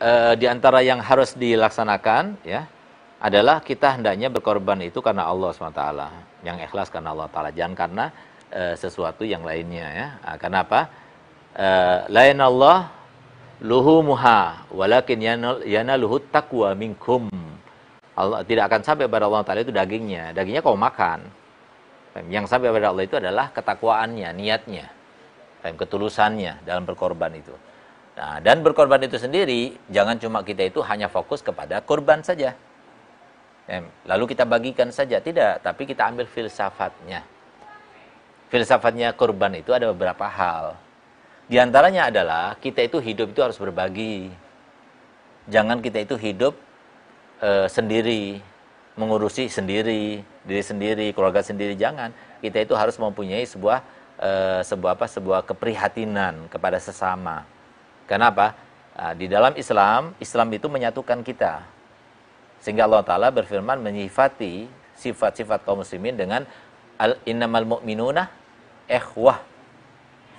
e, di antara yang harus dilaksanakan ya adalah kita hendaknya berkorban itu karena Allah SWT yang ikhlas karena Allah Taala jangan karena e, sesuatu yang lainnya ya nah, kenapa e, eh, lain Allah muha walakin yana luhut takwa minkum Allah tidak akan sampai pada Allah Taala itu dagingnya dagingnya kau makan yang sampai pada Allah itu adalah ketakwaannya niatnya ketulusannya dalam berkorban itu Nah, dan berkorban itu sendiri, jangan cuma kita itu hanya fokus kepada korban saja. Ya, lalu kita bagikan saja, tidak, tapi kita ambil filsafatnya. Filsafatnya korban itu ada beberapa hal. Di antaranya adalah kita itu hidup itu harus berbagi. Jangan kita itu hidup e, sendiri, mengurusi sendiri, diri sendiri, keluarga sendiri, jangan. Kita itu harus mempunyai sebuah e, sebuah apa? sebuah keprihatinan kepada sesama Kenapa? Ah, di dalam Islam, Islam itu menyatukan kita. Sehingga Allah Ta'ala berfirman menyifati sifat-sifat kaum muslimin dengan al innamal mu'minuna ikhwah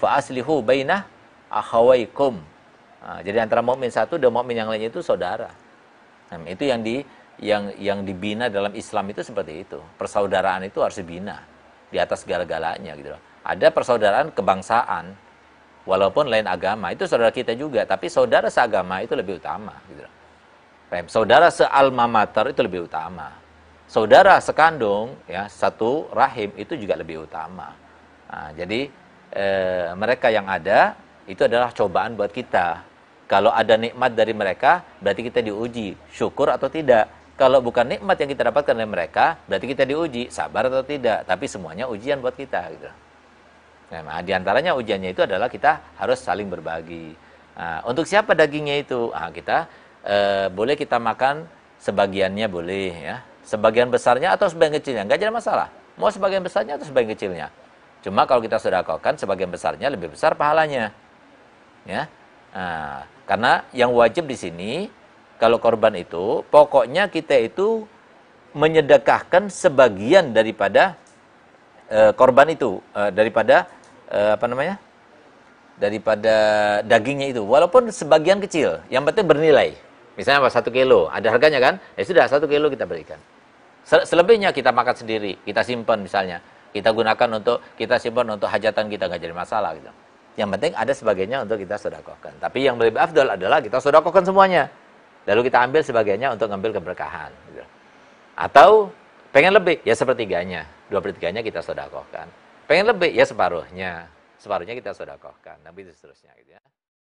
fa aslihu bainah akhawaikum. Nah, jadi antara mukmin satu dan mukmin yang lainnya itu saudara. Nah, itu yang di yang yang dibina dalam Islam itu seperti itu. Persaudaraan itu harus dibina di atas segala-galanya gitu Ada persaudaraan kebangsaan, Walaupun lain agama, itu saudara kita juga, tapi saudara seagama itu lebih utama. Gitu. Paham? Saudara sealma mater itu lebih utama. Saudara sekandung, ya satu rahim itu juga lebih utama. Nah, jadi e, mereka yang ada itu adalah cobaan buat kita. Kalau ada nikmat dari mereka, berarti kita diuji syukur atau tidak. Kalau bukan nikmat yang kita dapatkan dari mereka, berarti kita diuji sabar atau tidak. Tapi semuanya ujian buat kita. Gitu. Nah, nah, di antaranya ujiannya itu adalah kita harus saling berbagi. Nah, untuk siapa dagingnya itu? Nah, kita eh, boleh kita makan sebagiannya boleh ya. Sebagian besarnya atau sebagian kecilnya nggak jadi masalah. Mau sebagian besarnya atau sebagian kecilnya. Cuma kalau kita sudah kokan sebagian besarnya lebih besar pahalanya. Ya. Nah, karena yang wajib di sini kalau korban itu pokoknya kita itu menyedekahkan sebagian daripada eh, korban itu eh, daripada uh, apa namanya? daripada dagingnya itu walaupun sebagian kecil yang penting bernilai misalnya apa satu kilo ada harganya kan ya sudah satu kilo kita berikan selebihnya kita makan sendiri kita simpan misalnya kita gunakan untuk kita simpan untuk hajatan kita nggak jadi masalah gitu yang penting ada sebagainya untuk kita sodakohkan tapi yang lebih afdol adalah kita sodakohkan semuanya lalu kita ambil sebagainya untuk ngambil keberkahan gitu. atau pengen lebih ya sepertiganya dua pertiganya kita sodakohkan pengen lebih ya separuhnya separuhnya kita sudah tapi itu seterusnya gitu ya